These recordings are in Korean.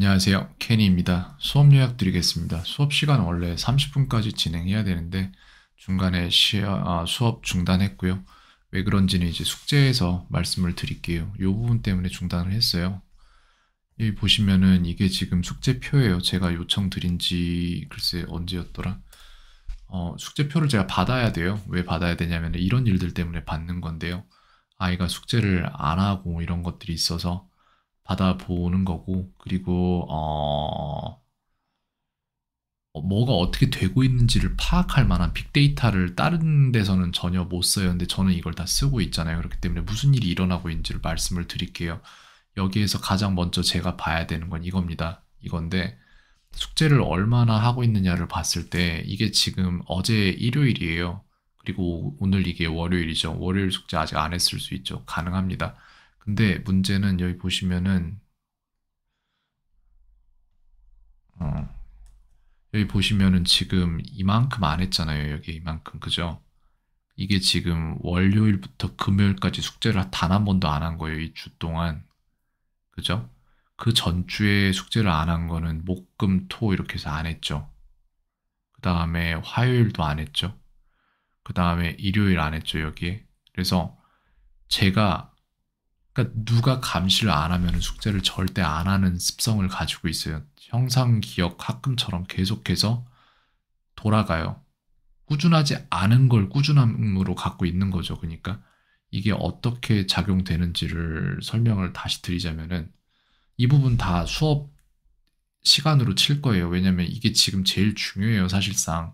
안녕하세요. 케니입니다. 수업 요약 드리겠습니다. 수업 시간 원래 30분까지 진행해야 되는데 중간에 시야, 아, 수업 중단했고요. 왜 그런지는 이제 숙제에서 말씀을 드릴게요. 이 부분 때문에 중단을 했어요. 여기 보시면은 이게 지금 숙제표예요. 제가 요청드린 지 글쎄 언제였더라. 어, 숙제표를 제가 받아야 돼요. 왜 받아야 되냐면 이런 일들 때문에 받는 건데요. 아이가 숙제를 안 하고 이런 것들이 있어서 받아보는 거고 그리고 어, 어 뭐가 어떻게 되고 있는지를 파악할 만한 빅데이터를 다른 데서는 전혀 못 써요. 근데 저는 이걸 다 쓰고 있잖아요. 그렇기 때문에 무슨 일이 일어나고 있는지를 말씀을 드릴게요. 여기에서 가장 먼저 제가 봐야 되는 건 이겁니다. 이건데 숙제를 얼마나 하고 있느냐를 봤을 때 이게 지금 어제 일요일이에요. 그리고 오늘 이게 월요일이죠. 월요일 숙제 아직 안 했을 수 있죠. 가능합니다. 근데 문제는 여기 보시면은 어, 여기 보시면은 지금 이만큼 안 했잖아요. 여기 이만큼 그죠? 이게 지금 월요일부터 금요일까지 숙제를 단 한 번도 안 한 거예요. 이 주 동안 그죠? 그 전주에 숙제를 안 한 거는 목, 금, 토 이렇게 해서 안 했죠. 그 다음에 화요일도 안 했죠. 그 다음에 일요일 안 했죠, 여기에. 그래서 제가 그러니까 누가 감시를 안 하면 숙제를 절대 안 하는 습성을 가지고 있어요. 형상 기억 학금처럼 계속해서 돌아가요. 꾸준하지 않은 걸 꾸준함으로 갖고 있는 거죠. 그러니까 이게 어떻게 작용되는지를 설명을 다시 드리자면은 이 부분 다 수업 시간으로 칠 거예요. 왜냐면 이게 지금 제일 중요해요. 사실상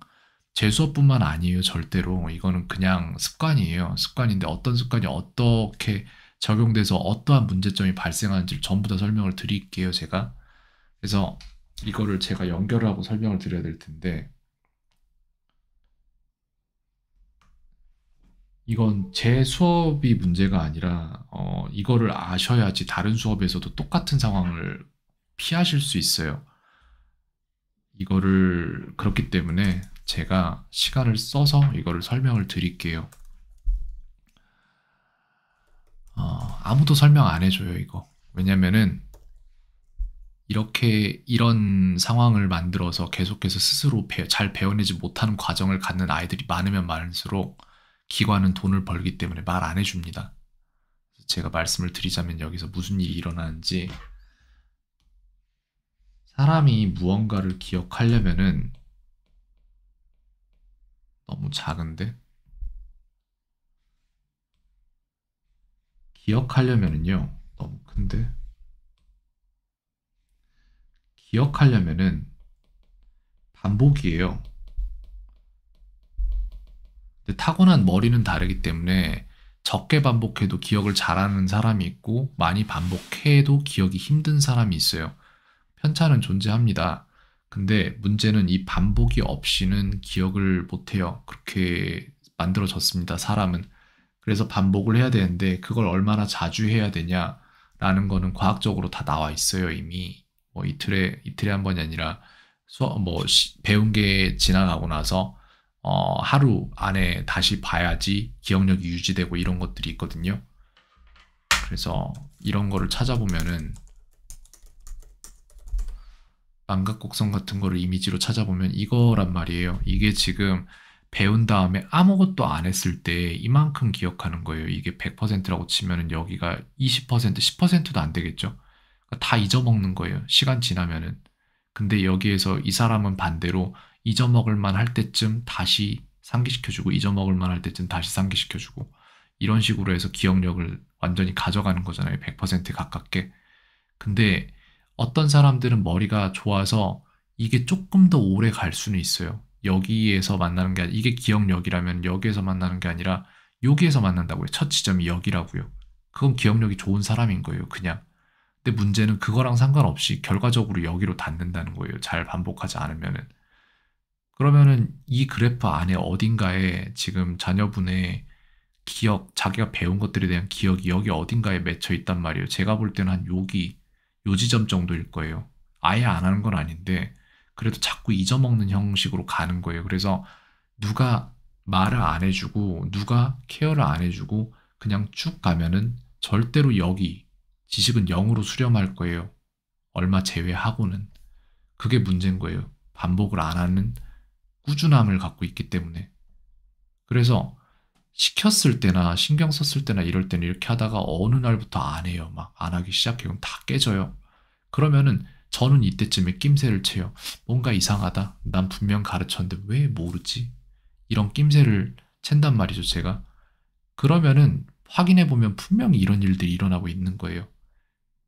제 수업뿐만 아니에요. 절대로 이거는 그냥 습관이에요. 습관인데 어떤 습관이 어떻게 적용돼서 어떠한 문제점이 발생하는지를 전부 다 설명을 드릴게요, 제가. 그래서 이거를 제가 연결 하고 설명을 드려야 될 텐데 이건 제 수업이 문제가 아니라 어, 이거를 아셔야지 다른 수업에서도 똑같은 상황을 피하실 수 있어요. 이거를 그렇기 때문에 제가 시간을 써서 이거를 설명을 드릴게요. 어, 아무도 설명 안 해줘요, 이거. 왜냐면은, 이렇게, 이런 상황을 만들어서 계속해서 스스로 배, 잘 배워내지 못하는 과정을 갖는 아이들이 많으면 많을수록 기관은 돈을 벌기 때문에 말 안 해줍니다. 제가 말씀을 드리자면 여기서 무슨 일이 일어나는지, 사람이 무언가를 기억하려면은, 너무 작은데? 기억하려면은요. 너무 큰데. 기억하려면은 반복이에요. 타고난 머리는 다르기 때문에 적게 반복해도 기억을 잘하는 사람이 있고 많이 반복해도 기억이 힘든 사람이 있어요. 편차는 존재합니다. 근데 문제는 이 반복이 없이는 기억을 못해요. 그렇게 만들어졌습니다. 사람은. 그래서 반복을 해야 되는데 그걸 얼마나 자주 해야 되냐라는 거는 과학적으로 다 나와 있어요 이미 뭐 이틀에 이틀에 한 번이 아니라 수업 뭐 배운 게 지나가고 나서 어, 하루 안에 다시 봐야지 기억력이 유지되고 이런 것들이 있거든요. 그래서 이런 거를 찾아보면은 망각곡선 같은 거를 이미지로 찾아보면 이거란 말이에요. 이게 지금 배운 다음에 아무것도 안 했을 때 이만큼 기억하는 거예요. 이게 100%라고 치면은 여기가 20%, 10%도 안 되겠죠. 그러니까 다 잊어먹는 거예요. 시간 지나면은. 근데 여기에서 이 사람은 반대로 잊어먹을 만할 때쯤 다시 상기시켜주고 잊어먹을 만할 때쯤 다시 상기시켜주고 이런 식으로 해서 기억력을 완전히 가져가는 거잖아요. 100% 가깝게. 근데 어떤 사람들은 머리가 좋아서 이게 조금 더 오래 갈 수는 있어요. 여기에서 만나는 게 아니라 이게 기억력이라면 여기에서 만나는 게 아니라 여기에서 만난다고요. 첫 지점이 여기라고요. 그건 기억력이 좋은 사람인 거예요. 그냥. 근데 문제는 그거랑 상관없이 결과적으로 여기로 닿는다는 거예요. 잘 반복하지 않으면은. 그러면은 이 그래프 안에 어딘가에 지금 자녀분의 기억, 자기가 배운 것들에 대한 기억이 여기 어딘가에 맺혀 있단 말이에요. 제가 볼 때는 한 여기, 요 지점 정도일 거예요. 아예 안 하는 건 아닌데 그래도 자꾸 잊어먹는 형식으로 가는 거예요. 그래서 누가 말을 안 해주고 누가 케어를 안 해주고 그냥 쭉 가면은 절대로 여기 지식은 0으로 수렴할 거예요. 얼마 제외하고는. 그게 문제인 거예요. 반복을 안 하는 꾸준함을 갖고 있기 때문에. 그래서 시켰을 때나 신경 썼을 때나 이럴 때는 이렇게 하다가 어느 날부터 안 해요. 막 안 하기 시작해요. 그럼 다 깨져요. 그러면은 저는 이때쯤에 낌새를 채요. 뭔가 이상하다. 난 분명 가르쳤는데 왜 모르지? 이런 낌새를 챈단 말이죠, 제가. 그러면은 확인해보면 분명히 이런 일들이 일어나고 있는 거예요.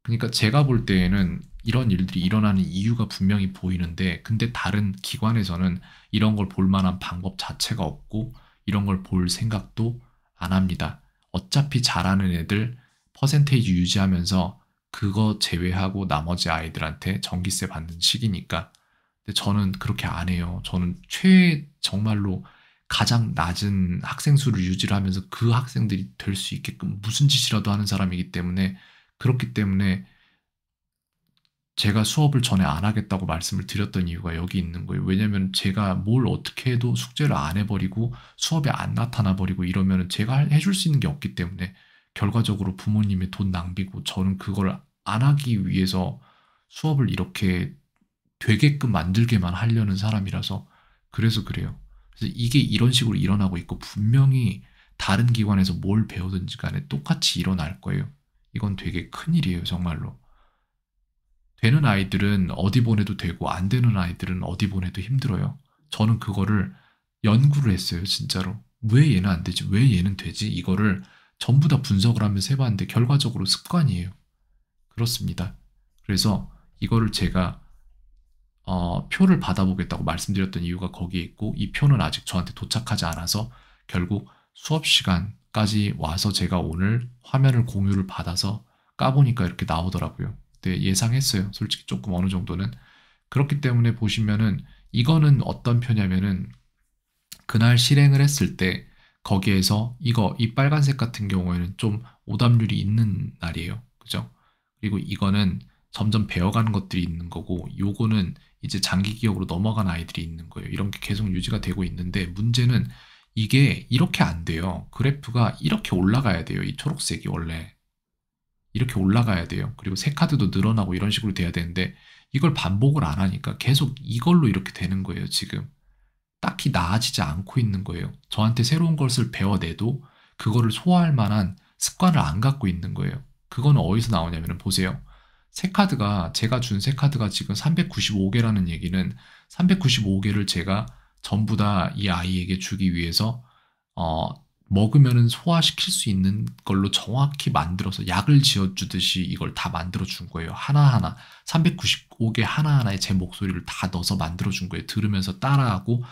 그러니까 제가 볼 때에는 이런 일들이 일어나는 이유가 분명히 보이는데, 근데 다른 기관에서는 이런 걸 볼 만한 방법 자체가 없고, 이런 걸 볼 생각도 안 합니다. 어차피 잘하는 애들 퍼센테이지 유지하면서 그거 제외하고 나머지 아이들한테 전기세 받는 시기니까. 근데 저는 그렇게 안 해요. 저는 최 정말로 가장 낮은 학생 수를 유지를 하면서 그 학생들이 될 수 있게끔 무슨 짓이라도 하는 사람이기 때문에 그렇기 때문에 제가 수업을 전에 안 하겠다고 말씀을 드렸던 이유가 여기 있는 거예요. 왜냐면 제가 뭘 어떻게 해도 숙제를 안 해버리고 수업에 안 나타나 버리고 이러면 제가 해줄 수 있는 게 없기 때문에 결과적으로 부모님의 돈 낭비고 저는 그걸 안 하기 위해서 수업을 이렇게 되게끔 만들게만 하려는 사람이라서 그래서 그래요. 그래서 이게 이런 식으로 일어나고 있고 분명히 다른 기관에서 뭘 배우든지 간에 똑같이 일어날 거예요. 이건 되게 큰일이에요, 정말로. 되는 아이들은 어디 보내도 되고 안 되는 아이들은 어디 보내도 힘들어요. 저는 그거를 연구를 했어요, 진짜로. 왜 얘는 안 되지? 왜 얘는 되지? 이거를 전부 다 분석을 하면서 해봤는데 결과적으로 습관이에요. 그렇습니다. 그래서 이거를 제가 어, 표를 받아보겠다고 말씀드렸던 이유가 거기에 있고 이 표는 아직 저한테 도착하지 않아서 결국 수업 시간까지 와서 제가 오늘 화면을 공유를 받아서 까보니까 이렇게 나오더라고요. 네, 예상했어요. 솔직히 조금 어느 정도는. 그렇기 때문에 보시면은 이거는 어떤 표냐면은 그날 실행을 했을 때 거기에서 이거 이 빨간색 같은 경우에는 좀 오답률이 있는 날이에요. 그죠? 그리고 이거는 점점 배워가는 것들이 있는 거고 요거는 이제 장기 기억으로 넘어간 아이들이 있는 거예요. 이런 게 계속 유지가 되고 있는데 문제는 이게 이렇게 안 돼요. 그래프가 이렇게 올라가야 돼요. 이 초록색이 원래 이렇게 올라가야 돼요. 그리고 새 카드도 늘어나고 이런 식으로 돼야 되는데 이걸 반복을 안 하니까 계속 이걸로 이렇게 되는 거예요. 지금 딱히 나아지지 않고 있는 거예요. 저한테 새로운 것을 배워내도 그거를 소화할 만한 습관을 안 갖고 있는 거예요. 그건 어디서 나오냐면 보세요. 세 카드가 제가 준 세 카드가 지금 395개라는 얘기는 395개를 제가 전부 다 이 아이에게 주기 위해서 어, 먹으면 소화시킬 수 있는 걸로 정확히 만들어서 약을 지어주듯이 이걸 다 만들어 준 거예요. 하나하나 395개 하나하나에 제 목소리를 다 넣어서 만들어 준 거예요. 들으면서 따라하고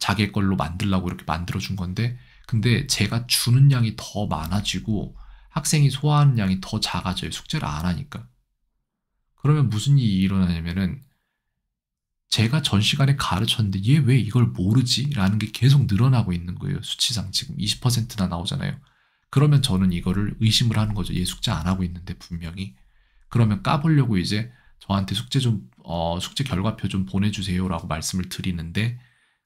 자기 걸로 만들라고 이렇게 만들어 준 건데 근데 제가 주는 양이 더 많아지고 학생이 소화하는 양이 더 작아져요. 숙제를 안 하니까. 그러면 무슨 일이 일어나냐면은 제가 전 시간에 가르쳤는데 얘 왜 이걸 모르지? 라는 게 계속 늘어나고 있는 거예요. 수치상 지금 20%나 나오잖아요. 그러면 저는 이거를 의심을 하는 거죠. 얘 숙제 안 하고 있는데 분명히. 그러면 까보려고 이제 저한테 숙제 좀, 어, 숙제 결과표 좀 보내주세요 라고 말씀을 드리는데,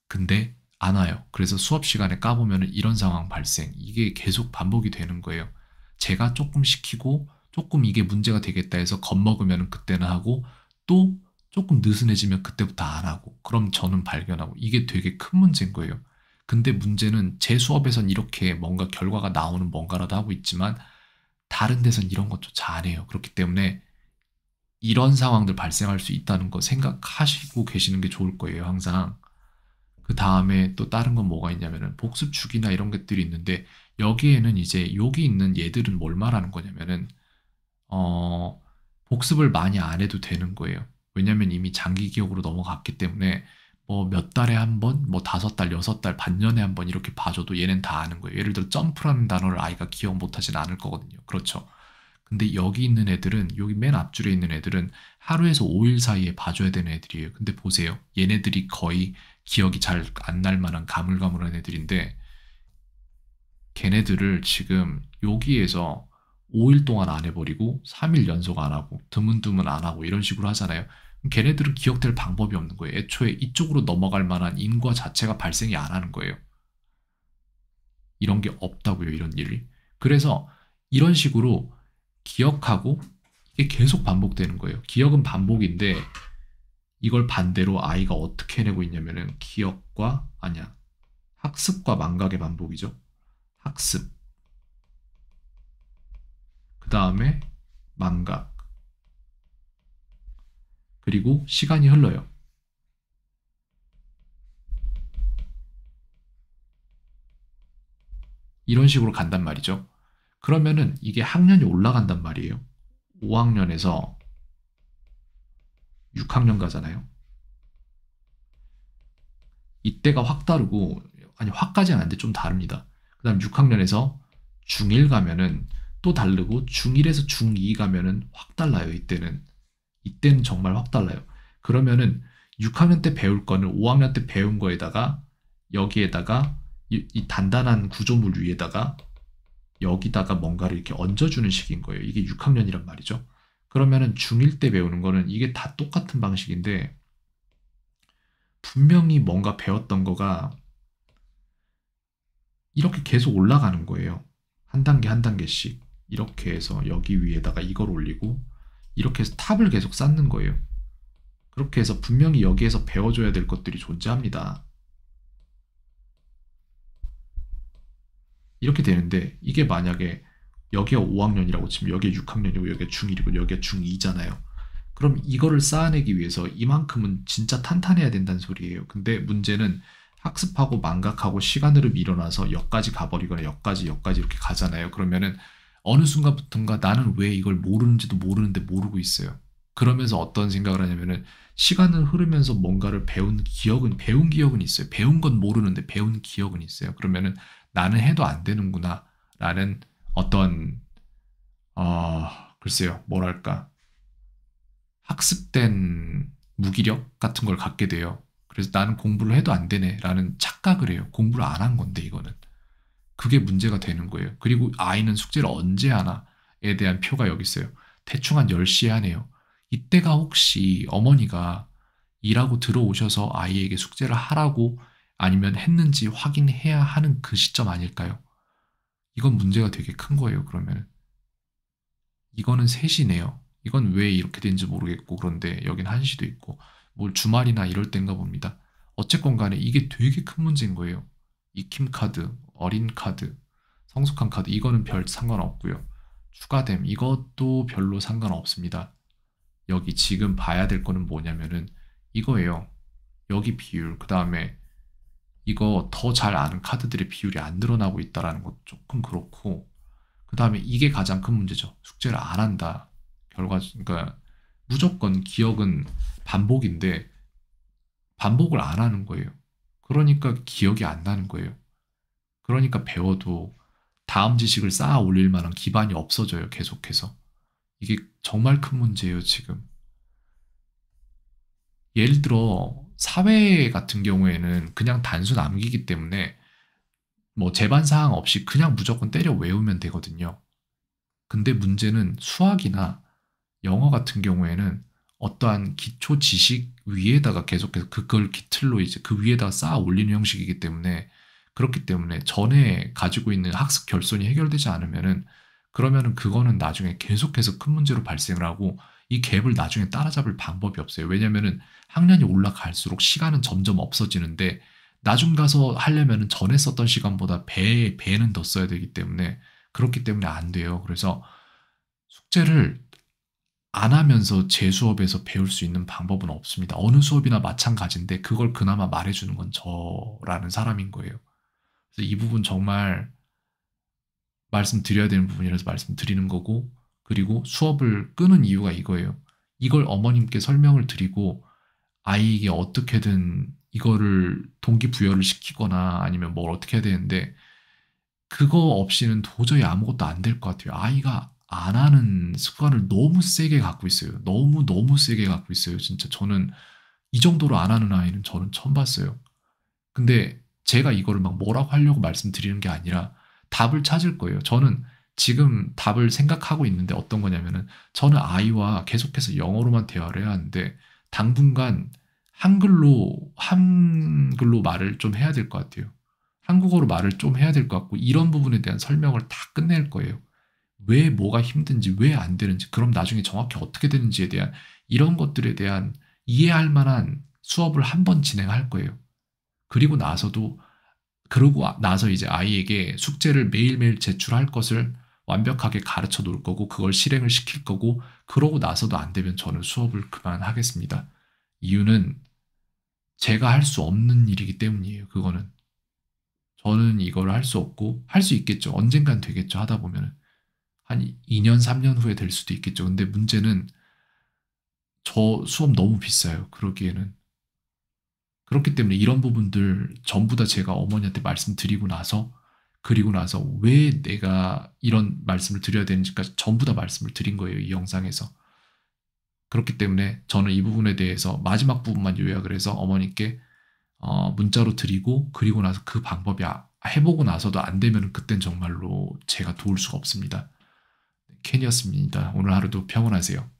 근데 안 와요. 그래서 수업 시간에 까보면 이런 상황 발생. 이게 계속 반복이 되는 거예요. 제가 조금 시키고 조금 이게 문제가 되겠다 해서 겁먹으면 그때는 하고 또 조금 느슨해지면 그때부터 안 하고 그럼 저는 발견하고 이게 되게 큰 문제인 거예요. 근데 문제는 제 수업에선 이렇게 뭔가 결과가 나오는 뭔가라도 하고 있지만 다른 데선 이런 것조차 안 해요. 그렇기 때문에 이런 상황들 발생할 수 있다는 거 생각하시고 계시는 게 좋을 거예요, 항상. 그 다음에 또 다른 건 뭐가 있냐면은 복습 축이나 이런 것들이 있는데 여기에는 이제 여기 있는 얘들은 뭘 말하는 거냐면은 어, 복습을 많이 안 해도 되는 거예요. 왜냐면 이미 장기 기억으로 넘어갔기 때문에 뭐 몇 달에 한 번, 뭐 다섯 달, 여섯 달, 반년에 한 번 이렇게 봐줘도 얘는 다 아는 거예요. 예를 들어 점프라는 단어를 아이가 기억 못하진 않을 거거든요. 그렇죠. 근데 여기 있는 애들은 여기 맨 앞줄에 있는 애들은 하루에서 5일 사이에 봐줘야 되는 애들이에요. 근데 보세요. 얘네들이 거의 기억이 잘 안 날 만한 가물가물한 애들인데 걔네들을 지금 여기에서 5일 동안 안 해버리고 3일 연속 안 하고 드문드문 안 하고 이런 식으로 하잖아요. 걔네들은 기억될 방법이 없는 거예요. 애초에 이쪽으로 넘어갈 만한 인과 자체가 발생이 안 하는 거예요. 이런 게 없다고요, 이런 일이. 그래서 이런 식으로 기억하고 이게 계속 반복되는 거예요. 기억은 반복인데 이걸 반대로 아이가 어떻게 해내고 있냐면은 기억과 아니야. 학습과 망각의 반복이죠. 학습. 그 다음에 망각. 그리고 시간이 흘러요. 이런 식으로 간단 말이죠. 그러면은 이게 학년이 올라간단 말이에요. 5학년에서 6학년 가잖아요. 이때가 확 다르고, 아니, 확까지는 아닌데 좀 다릅니다. 그 다음 6학년에서 중1 가면은 또 다르고 중1에서 중2 가면은 확 달라요. 이때는. 이때는 정말 확 달라요. 그러면은 6학년 때 배울 거는 5학년 때 배운 거에다가 여기에다가 이, 이 단단한 구조물 위에다가 여기다가 뭔가를 이렇게 얹어주는 식인 거예요. 이게 6학년이란 말이죠. 그러면은 중1 때 배우는 거는 이게 다 똑같은 방식인데 분명히 뭔가 배웠던 거가 이렇게 계속 올라가는 거예요. 한 단계 한 단계씩 이렇게 해서 여기 위에다가 이걸 올리고 이렇게 해서 탑을 계속 쌓는 거예요. 그렇게 해서 분명히 여기에서 배워줘야 될 것들이 존재합니다. 이렇게 되는데 이게 만약에 여기가 5학년이라고 치면 여기에 6학년이고 여기에 중1이고 여기에 중2잖아요. 그럼 이거를 쌓아내기 위해서 이만큼은 진짜 탄탄해야 된다는 소리예요. 근데 문제는 학습하고 망각하고 시간으로 밀어놔서 역까지 가버리거나 역까지역까지 이렇게 가잖아요. 그러면은 어느 순간부터인가 나는 왜 이걸 모르는지도 모르는데 모르고 있어요. 그러면서 어떤 생각을 하냐면은 시간은 흐르면서 뭔가를 배운 기억은 배운 기억은 있어요. 배운 건 모르는데 배운 기억은 있어요. 그러면은 나는 해도 안 되는구나 라는 어떤 어 글쎄요 뭐랄까 학습된 무기력 같은 걸 갖게 돼요. 그래서 나는 공부를 해도 안 되네라는 착각을 해요. 공부를 안 한 건데 이거는 그게 문제가 되는 거예요. 그리고 아이는 숙제를 언제 하나에 대한 표가 여기 있어요. 대충 한 10시에 하네요. 이때가 혹시 어머니가 일하고 들어오셔서 아이에게 숙제를 하라고 아니면 했는지 확인해야 하는 그 시점 아닐까요? 이건 문제가 되게 큰 거예요, 그러면. 이거는 셋이네요 이건 왜 이렇게 된지 모르겠고, 그런데 여긴 한시도 있고, 뭘 뭐 주말이나 이럴 때인가 봅니다. 어쨌건 간에 이게 되게 큰 문제인 거예요. 익힘 카드, 어린 카드, 성숙한 카드 이거는 별 상관없고요. 추가됨 이것도 별로 상관없습니다. 여기 지금 봐야 될 거는 뭐냐면은 이거예요. 여기 비율 그 다음에 이거 더 잘 아는 카드들의 비율이 안 늘어나고 있다라는 것도 조금 그렇고 그 다음에 이게 가장 큰 문제죠. 숙제를 안 한다. 결과 그러니까 무조건 기억은 반복인데 반복을 안 하는 거예요. 그러니까 기억이 안 나는 거예요. 그러니까 배워도 다음 지식을 쌓아 올릴 만한 기반이 없어져요, 계속해서. 이게 정말 큰 문제예요, 지금. 예를 들어, 사회 같은 경우에는 그냥 단순 암기기 때문에 뭐 재반 사항 없이 그냥 무조건 때려 외우면 되거든요. 근데 문제는 수학이나 영어 같은 경우에는 어떠한 기초 지식 위에다가 계속해서 그걸 기틀로 이제 그 위에다가 쌓아 올리는 형식이기 때문에 그렇기 때문에 전에 가지고 있는 학습 결손이 해결되지 않으면은 그러면은 그거는 나중에 계속해서 큰 문제로 발생을 하고 이 갭을 나중에 따라잡을 방법이 없어요. 왜냐면은 학년이 올라갈수록 시간은 점점 없어지는데 나중 가서 하려면은 전에 썼던 시간보다 배에 배는 더 써야 되기 때문에 그렇기 때문에 안 돼요. 그래서 숙제를 안 하면서 제 수업에서 배울 수 있는 방법은 없습니다. 어느 수업이나 마찬가지인데 그걸 그나마 말해주는 건 저라는 사람인 거예요. 그래서 이 부분 정말 말씀드려야 되는 부분이라서 말씀드리는 거고 그리고 수업을 끊은 이유가 이거예요. 이걸 어머님께 설명을 드리고 아이에게 어떻게든 이거를 동기부여를 시키거나 아니면 뭘 어떻게 해야 되는데 그거 없이는 도저히 아무것도 안 될 것 같아요. 아이가 안 하는 습관을 너무 세게 갖고 있어요. 너무 너무 세게 갖고 있어요. 진짜 저는 이 정도로 안 하는 아이는 저는 처음 봤어요. 근데 제가 이거를 막 뭐라고 하려고 말씀드리는 게 아니라 답을 찾을 거예요. 저는 지금 답을 생각하고 있는데 어떤 거냐면은 저는 아이와 계속해서 영어로만 대화를 해야 하는데 당분간 한글로 한글로 말을 좀 해야 될 것 같아요. 한국어로 말을 좀 해야 될 것 같고 이런 부분에 대한 설명을 다 끝낼 거예요. 왜 뭐가 힘든지 왜 안 되는지 그럼 나중에 정확히 어떻게 되는지에 대한 이런 것들에 대한 이해할 만한 수업을 한 번 진행할 거예요. 그리고 나서도 그러고 나서 이제 아이에게 숙제를 매일매일 제출할 것을 완벽하게 가르쳐 놓을 거고 그걸 실행을 시킬 거고 그러고 나서도 안 되면 저는 수업을 그만하겠습니다. 이유는 제가 할 수 없는 일이기 때문이에요. 그거는 저는 이걸 할 수 없고 할 수 있겠죠. 언젠간 되겠죠. 하다 보면은 한 2년, 3년 후에 될 수도 있겠죠. 근데 문제는 저 수업 너무 비싸요. 그러기에는. 그렇기 때문에 이런 부분들 전부 다 제가 어머니한테 말씀드리고 나서 그리고 나서 왜 내가 이런 말씀을 드려야 되는지까지 전부 다 말씀을 드린 거예요. 이 영상에서. 그렇기 때문에 저는 이 부분에 대해서 마지막 부분만 요약을 해서 어머니께 어, 문자로 드리고 그리고 나서 그 방법이 아, 해보고 나서도 안 되면 그땐 정말로 제가 도울 수가 없습니다. 켄이었습니다. 오늘 하루도 평온하세요.